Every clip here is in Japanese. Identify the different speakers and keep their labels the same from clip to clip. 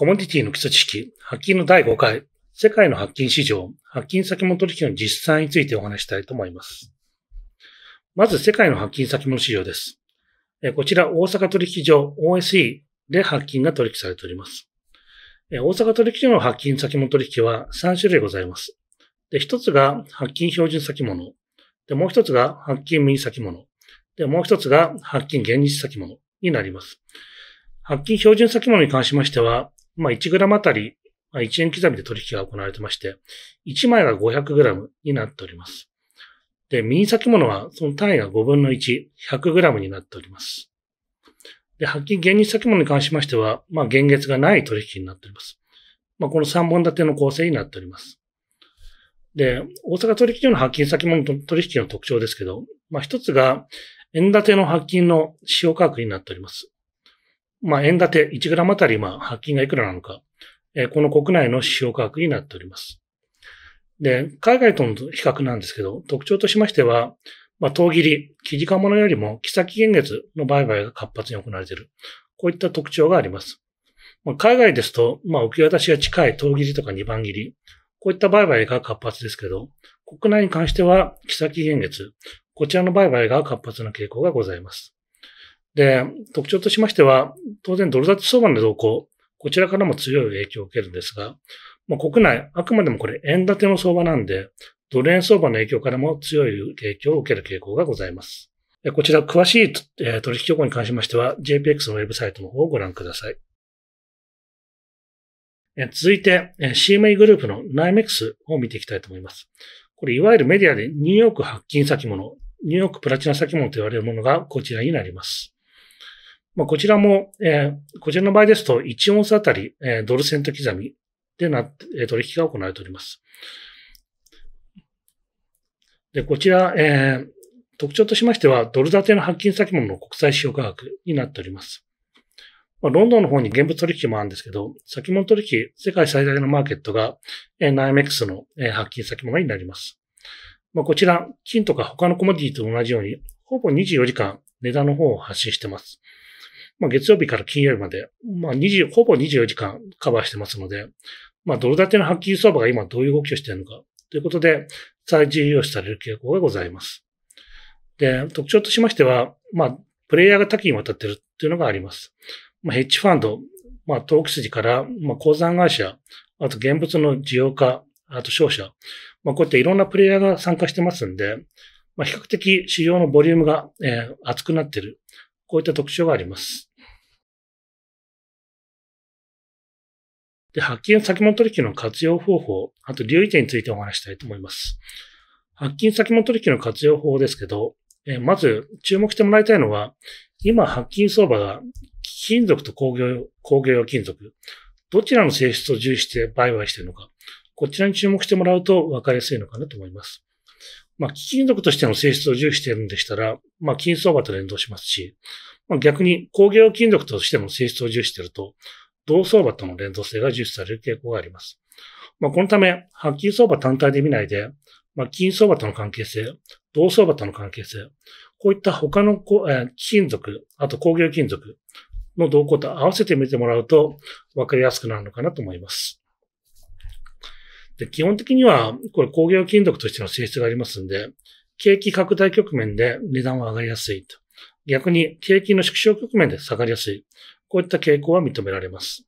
Speaker 1: コモディティの基礎知識、発金の第5回、世界の発金市場、発金先物取引の実際についてお話したいと思います。まず、世界の発金先物市場です。こちら、大阪取引所 OSE で発金が取引されております。大阪取引所の発金先物取引は3種類ございます。で、1つが発金標準先物。で、もう1つが発金無意先物。で、もう1つが発金現実先物になります。発金標準先物に関しましては、まあ、1グラムあたり、まあ、1円刻みで取引が行われてまして、1枚が500グラムになっております。で、右先物はその単位が5分の1、100グラムになっております。で、発金現実先物に関しましては、まあ、現月がない取引になっております。まあ、この3本立ての構成になっております。で、大阪取引所の発金先物取引の特徴ですけど、まあ、一つが、円建ての発金の使用価格になっております。まあ、円建て1グラムあたり、まあ、発金がいくらなのか、えー、この国内の指標価格になっております。で、海外との比較なんですけど、特徴としましては、まあ、切り、生地化物よりも、木先現月の売買が活発に行われている。こういった特徴があります。まあ、海外ですと、まあ、受け渡しが近い当切りとか二番切り、こういった売買が活発ですけど、国内に関しては、木先現月、こちらの売買が活発な傾向がございます。で、特徴としましては、当然ドル建て相場の動向、こちらからも強い影響を受けるんですが、まあ、国内、あくまでもこれ円建ての相場なんで、ドル円相場の影響からも強い影響を受ける傾向がございます。こちら、詳しい取引情報に関しましては、JPX のウェブサイトの方をご覧ください。続いて、CMA グループの NYMEX を見ていきたいと思います。これ、いわゆるメディアでニューヨーク発金先物、ニューヨークプラチナ先物と言われるものがこちらになります。まあ、こちらも、えー、こちらの場合ですと、1オンスあたり、えー、ドルセント刻みでな、えー、取引が行われております。で、こちら、えー、特徴としましては、ドル建ての発金先物の国際市場価格になっております。まあ、ロンドンの方に現物取引もあるんですけど、先物取引、世界最大のマーケットが、えー、ナイメックスの、えー、発金先物になります。まあ、こちら、金とか他のコモディティと同じように、ほぼ24時間値段の方を発信してます。まあ、月曜日から金曜日まで、まあ、20、ほぼ24時間カバーしてますので、まあ、ドル建ての発給相場が今どういう動きをしているのか、ということで、再重要視される傾向がございます。で、特徴としましては、まあ、プレイヤーが多岐にわたってるっていうのがあります。まあ、ヘッジファンド、まあ、投機筋から、まあ、鉱山会社、あと現物の需要家、あと商社、まあ、こういったいろんなプレイヤーが参加してますんで、まあ、比較的市場のボリュームが、えー、厚くなっている。こういった特徴があります。で、発金先物取引の活用方法、あと留意点についてお話したいと思います。発金先物取引の活用法ですけど、えまず注目してもらいたいのは、今発金相場が金属と工業工業用金属、どちらの性質を重視して売買しているのか、こちらに注目してもらうと分かりやすいのかなと思います。まあ、貴金属としての性質を重視しているんでしたら、まあ、金相場と連動しますし、まあ、逆に工業金属としての性質を重視していると、同相場との連動性が重視される傾向があります。まあ、このため、発金相場単体で見ないで、まあ、金相場との関係性、同相場との関係性、こういった他の金属、あと工業金属の動向と合わせて見てもらうと分かりやすくなるのかなと思います。で基本的には、これ工業金属としての性質がありますんで、景気拡大局面で値段は上がりやすいと。逆に景気の縮小局面で下がりやすい。こういった傾向は認められます。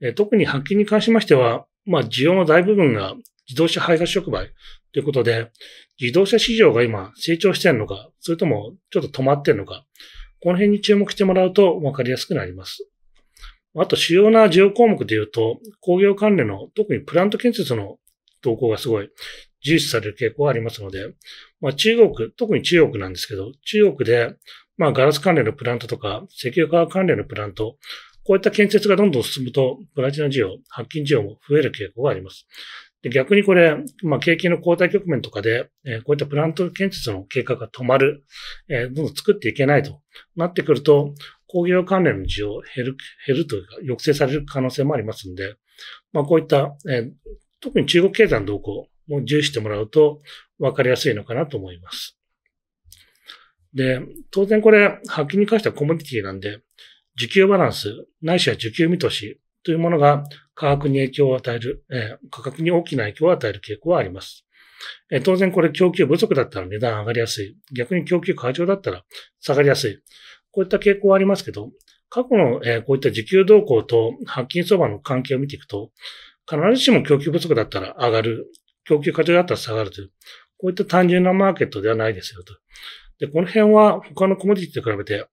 Speaker 1: え特に発見に関しましては、まあ、需要の大部分が自動車配達触媒ということで、自動車市場が今成長してるのか、それともちょっと止まってるのか、この辺に注目してもらうと分かりやすくなります。あと主要な需要項目で言うと、工業関連の特にプラント建設の動向がすごい重視される傾向がありますので、まあ、中国、特に中国なんですけど、中国でまあ、ガラス関連のプラントとか、石油化関連のプラント、こういった建設がどんどん進むと、プラチナ需要、白金需要も増える傾向があります。で逆にこれ、まあ、景気の交代局面とかで、えー、こういったプラント建設の計画が止まる、えー、どんどん作っていけないとなってくると、工業関連の需要減る、減るというか、抑制される可能性もありますので、まあ、こういった、えー、特に中国経済の動向も重視してもらうと分かりやすいのかなと思います。で、当然これ、発揮に関してはコモディティなんで、需給バランス、ないしは需給見通しというものが価格に影響を与える、えー、価格に大きな影響を与える傾向はあります。えー、当然これ供給不足だったら値段上がりやすい。逆に供給過剰だったら下がりやすい。こういった傾向はありますけど、過去の、えー、こういった需給動向と発金相場の関係を見ていくと、必ずしも供給不足だったら上がる、供給過剰だったら下がるという、こういった単純なマーケットではないですよと。で、この辺は他のコモディティと比べて、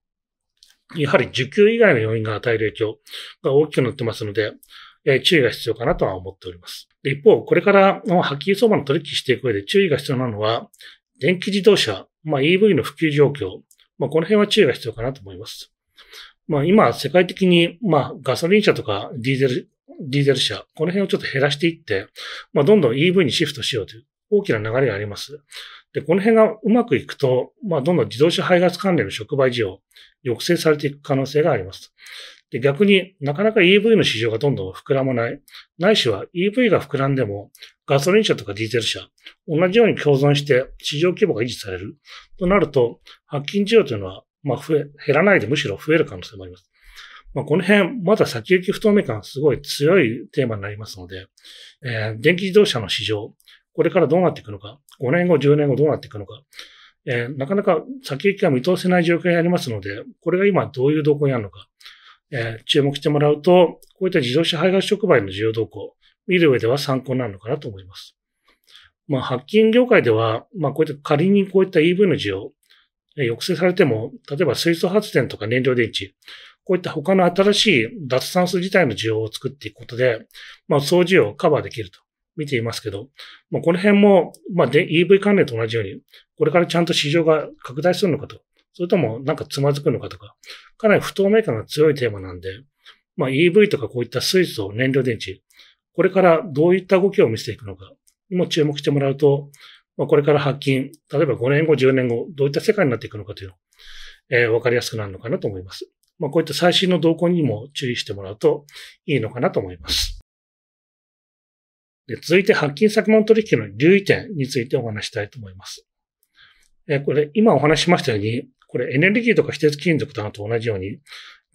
Speaker 1: やはり需給以外の要因が与える影響が大きくなってますので、注意が必要かなとは思っております。一方、これからの波及相場の取引していく上で注意が必要なのは、電気自動車、まあ、EV の普及状況、まあ、この辺は注意が必要かなと思います。まあ、今、世界的に、まあ、ガソリン車とかディーゼル、ディーゼル車、この辺をちょっと減らしていって、まあ、どんどん EV にシフトしようという大きな流れがあります。で、この辺がうまくいくと、まあ、どんどん自動車排ガス関連の触媒需要、抑制されていく可能性があります。で、逆になかなか EV の市場がどんどん膨らまない。ないしは EV が膨らんでも、ガソリン車とかディーゼル車、同じように共存して市場規模が維持される。となると、発金需要というのは、まあ、増え、減らないでむしろ増える可能性もあります。まあ、この辺、まだ先行き不透明感すごい強いテーマになりますので、えー、電気自動車の市場、これからどうなっていくのか、5年後、10年後どうなっていくのか、えー、なかなか先行きが見通せない状況にありますので、これが今どういう動向にあるのか、えー、注目してもらうと、こういった自動車配達触媒の需要動向、見る上では参考になるのかなと思います。まあ、ハッキング業界では、まあ、こういった仮にこういった EV の需要、えー、抑制されても、例えば水素発電とか燃料電池、こういった他の新しい脱炭素自体の需要を作っていくことで、まあ、総需要をカバーできると。見ていますけど、まあ、この辺も、まあ、で EV 関連と同じように、これからちゃんと市場が拡大するのかと、それともなんかつまずくのかとか、かなり不透明感が強いテーマなんで、まあ、EV とかこういった水素、燃料電池、これからどういった動きを見せていくのかにも注目してもらうと、まあ、これから発金、例えば5年後、10年後、どういった世界になっていくのかというのえー、わかりやすくなるのかなと思います。まあ、こういった最新の動向にも注意してもらうといいのかなと思います。で続いて、発金先物取引の留意点についてお話したいと思います。えこれ、今お話ししましたように、これエネルギーとか非鉄金属とどと同じように、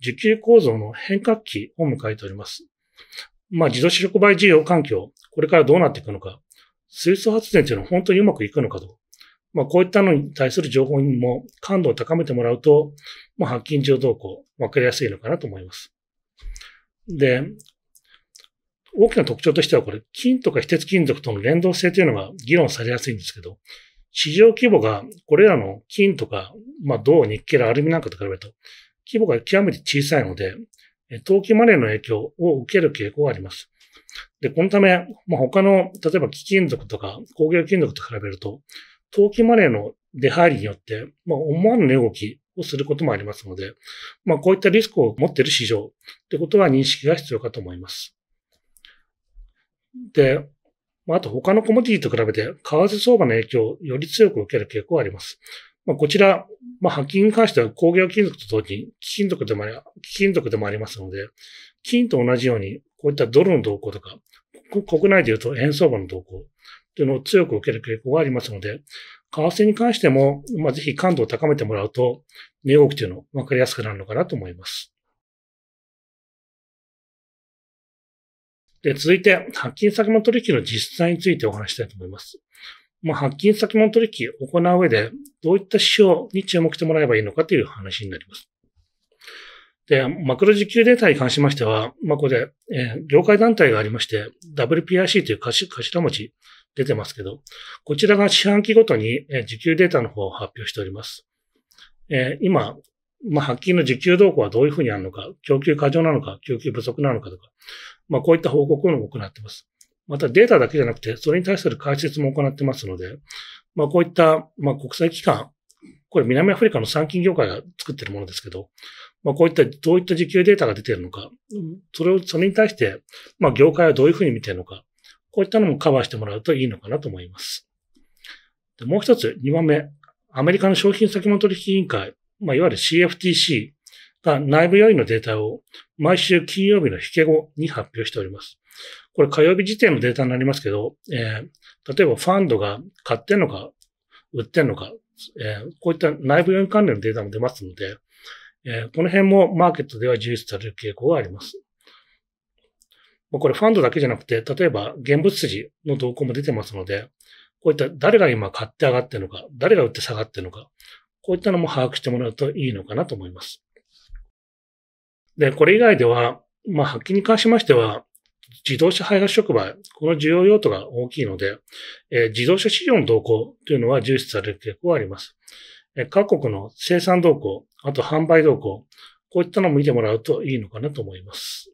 Speaker 1: 需給構造の変革期を迎えております。まあ、自動車触媒需要環境、これからどうなっていくのか、水素発電というのは本当にうまくいくのかと。まあ、こういったのに対する情報にも感度を高めてもらうと、まあ、発金上動向、わかりやすいのかなと思います。で、大きな特徴としてはこれ、金とか非鉄金属との連動性というのが議論されやすいんですけど、市場規模がこれらの金とか、まあ銅、ニッケル、アルミなんかと比べると、規模が極めて小さいので、投機マネーの影響を受ける傾向があります。で、このため、まあ、他の、例えば貴金属とか工業金属と比べると、投機マネーの出入りによって、まあ、思わぬ値動きをすることもありますので、まあ、こういったリスクを持っている市場ってことは認識が必要かと思います。で、あと他のコモディティと比べて、為替相場の影響をより強く受ける傾向があります。まあ、こちら、まあ、ハッキングに関しては工業金属と同時に貴金属でもあり、貴金属でもありますので、金と同じように、こういったドルの動向とか、国内でいうと円相場の動向というのを強く受ける傾向がありますので、為替に関しても、まあ、ぜひ感度を高めてもらうと、値動きというのを分かりやすくなるのかなと思います。で、続いて、発金先物取引の実際についてお話したいと思います。まあ、発金先物取引を行う上で、どういった指標に注目してもらえばいいのかという話になります。で、マクロ時給データに関しましては、まあ、これ、えー、業界団体がありまして、WPIC という頭文字出てますけど、こちらが四半期ごとに、えー、時給データの方を発表しております。えー、今、まあ、発金の時給動向はどういうふうにあるのか、供給過剰なのか、供給不足なのかとか、まあ、こういった報告も行ってます。またデータだけじゃなくて、それに対する解説も行ってますので、まあ、こういった、まあ、国際機関、これ南アフリカの産金業界が作ってるものですけど、まあ、こういった、どういった時給データが出ているのか、それを、それに対して、まあ、業界はどういうふうに見てるのか、こういったのもカバーしてもらうといいのかなと思います。でもう一つ、二番目、アメリカの商品先物取引委員会、まあ、いわゆる CFTC が内部要因のデータを毎週金曜日の引け後に発表しております。これ火曜日時点のデータになりますけど、えー、例えばファンドが買ってんのか、売ってんのか、えー、こういった内部要因関連のデータも出ますので、えー、この辺もマーケットでは重視される傾向があります。これファンドだけじゃなくて、例えば現物筋の動向も出てますので、こういった誰が今買って上がってるのか、誰が売って下がってるのか、こういったのも把握してもらうといいのかなと思います。で、これ以外では、まあ、発揮に関しましては、自動車排ガス触媒、この需要用途が大きいので、えー、自動車市場の動向というのは重視される傾向があります。えー、各国の生産動向、あと販売動向、こういったのも見てもらうといいのかなと思います。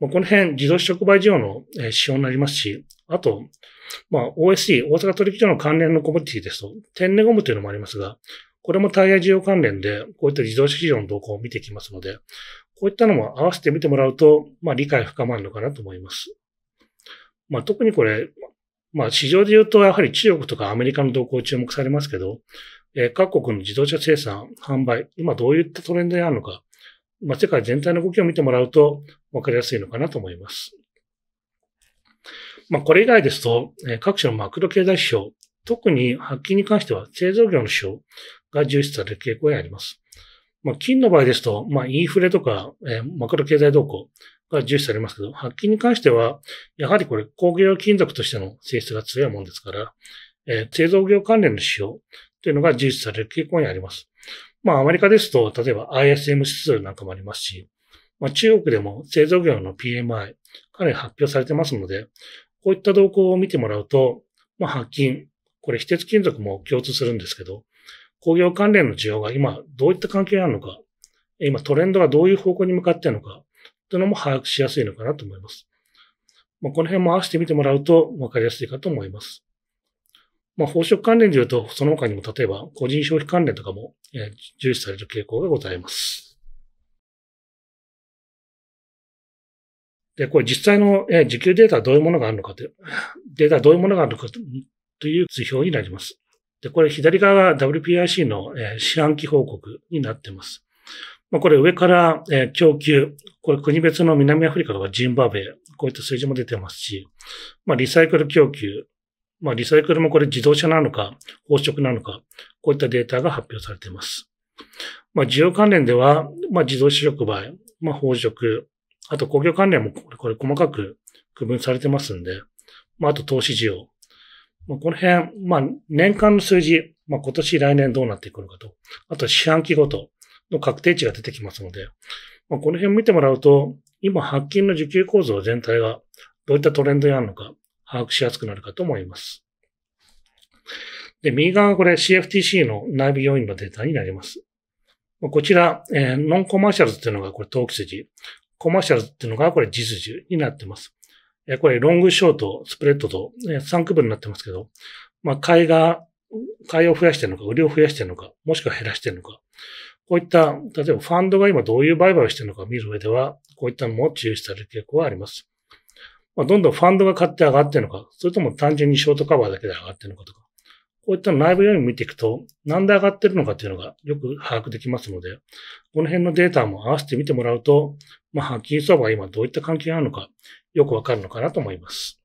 Speaker 1: まあ、この辺、自動車触媒需要の指標になりますし、あと、まあ、OSE、大阪取引所の関連のコモディティですと、天然ゴムというのもありますが、これもタイヤ需要関連で、こういった自動車市場の動向を見てきますので、こういったのも合わせて見てもらうと、まあ理解深まるのかなと思います。まあ特にこれ、まあ市場で言うとやはり中国とかアメリカの動向注目されますけど、えー、各国の自動車生産、販売、今どういったトレンドにあるのか、まあ世界全体の動きを見てもらうと分かりやすいのかなと思います。まあこれ以外ですと、えー、各種のマクロ経済指標、特に発揮に関しては製造業の指標、が重視される傾向にあります。まあ、金の場合ですと、まあ、インフレとか、えー、マクロ経済動向が重視されますけど、白金に関しては、やはりこれ工業金属としての性質が強いものですから、えー、製造業関連の指標というのが重視される傾向にあります。まあ、アメリカですと、例えば ISM 指数なんかもありますし、まあ、中国でも製造業の PMI、かなり発表されてますので、こういった動向を見てもらうと、まあ、白金、これ非鉄金属も共通するんですけど、工業関連の需要が今どういった関係があるのか、今トレンドがどういう方向に向かっているのか、というのも把握しやすいのかなと思います。まあ、この辺も合わせてみてもらうと分かりやすいかと思います。まあ、宝飾関連で言うと、その他にも例えば個人消費関連とかも、え重視される傾向がございます。で、これ実際の、え時給データはどういうものがあるのかという、データはどういうものがあるのかという図表になります。で、これ左側が WPIC の、え販四半期報告になってます。まあ、これ上から、え供給、これ国別の南アフリカとかジンバブエ、こういった数字も出てますし、まあ、リサイクル供給、まあ、リサイクルもこれ自動車なのか、宝飾なのか、こういったデータが発表されています。まあ、需要関連では、まあ、自動車触媒、まあ、宝飾、あと工業関連もこれ細かく区分されてますんで、まあ、あと投資需要、まあ、この辺、まあ、年間の数字、まあ、今年来年どうなってくるかと、あと四半期ごとの確定値が出てきますので、まあ、この辺を見てもらうと、今、発金の受給構造全体がどういったトレンドにあるのか、把握しやすくなるかと思います。で、右側がこれ CFTC の内部要因のデータになります。こちら、えー、ノンコマーシャルっていうのがこれ投機筋、コマーシャルっていうのがこれ実需になってます。えこれ、ロング、ショート、スプレッドと、え3区分になってますけど、まあ、買いが、買いを増やしてるのか、売りを増やしてるのか、もしくは減らしてるのか、こういった、例えばファンドが今どういう売買をしてるのかを見る上では、こういったのも注意される傾向はあります。まあ、どんどんファンドが買って上がってるのか、それとも単純にショートカバーだけで上がってるのかとか、こういった内部要因を見ていくと、なんで上がってるのかっていうのがよく把握できますので、この辺のデータも合わせて見てもらうと、まあ、金相場が今どういった関係があるのか、よくわかるのかなと思います。